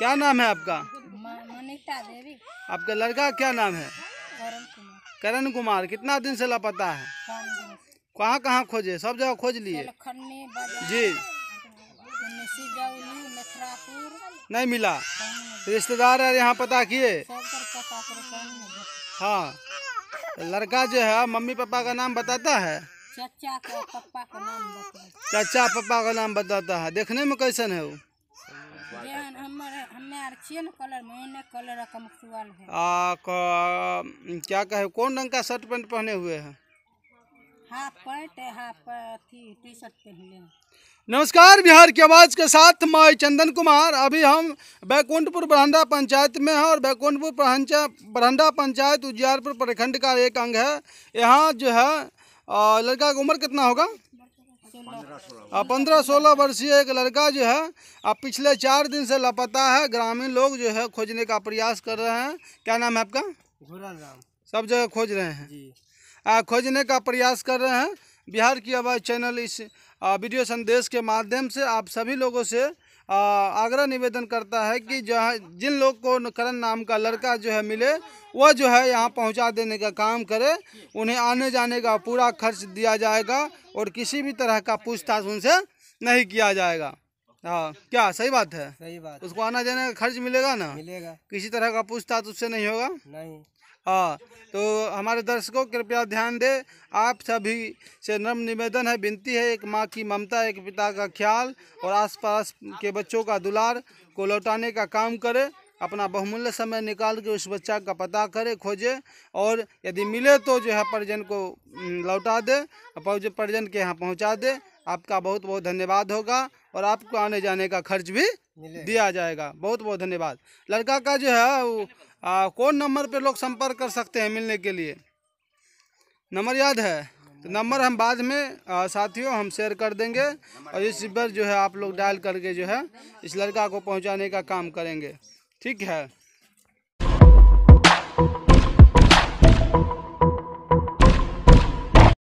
क्या नाम है आपका मनीता देवी आपका लड़का क्या नाम है करण कुमार कितना दिन से लापता है कहाँ कहाँ खोजे सब जगह खोज लिए जी नहीं मिला रिश्तेदार है यहाँ पता किए हाँ तो लड़का जो है मम्मी पापा का नाम बताता है चाचा पापा का नाम बताता चाचा पापा का नाम बताता है देखने में कैसन है वो का आ क्या कहे कौन रंग का शर्ट पैंट पहने हुए है half pant half T shirt पहने नमस्कार बिहार की आवाज़ के साथ मैं चंदन कुमार अभी हम बैकुंठपुर बरहंडा पंचायत में हैं और बैकुंठपुर बरहंडा पंचायत उजियारपुर प्रखंड का एक अंग है यहाँ जो है लड़का का उम्र कितना होगा पंद्रह सोलह वर्षीय एक लड़का जो है अब पिछले चार दिन से लापता है ग्रामीण लोग जो है खोजने का प्रयास कर रहे हैं क्या नाम है आपका सब जगह खोज रहे हैं जी। आ, खोजने का प्रयास कर रहे हैं बिहार की आवाज़ चैनल इस आ, वीडियो संदेश के माध्यम से आप सभी लोगों से आग्रह निवेदन करता है कि जो है जिन लोग को करण नाम का लड़का जो है मिले वह जो है यहाँ पहुँचा देने का काम करे उन्हें आने जाने का पूरा खर्च दिया जाएगा और किसी भी तरह का पूछताछ उनसे नहीं किया जाएगा हाँ क्या सही बात है सही बात उसको आना जाने का खर्च मिलेगा ना मिलेगा किसी तरह का पूछताछ उससे नहीं होगा नहीं हाँ तो हमारे दर्शकों कृपया ध्यान दें आप सभी से नम्र निवेदन है विनती है एक माँ की ममता एक पिता का ख्याल और आसपास के बच्चों का दुलार को लौटाने का काम करें अपना बहुमूल्य समय निकाल के उस बच्चा का पता करे खोजे और यदि मिले तो जो है परिजन को लौटा दे परिजन के यहाँ पहुँचा दे आपका बहुत बहुत धन्यवाद होगा और आपको आने जाने का खर्च भी दिया जाएगा बहुत बहुत धन्यवाद लड़का का जो है वो आ, कौन नंबर पे लोग संपर्क कर सकते हैं मिलने के लिए नंबर याद है तो नंबर हम बाद में आ, साथियों हम शेयर कर देंगे और इस पर जो है आप लोग डायल करके जो है इस लड़का को पहुंचाने का काम करेंगे ठीक है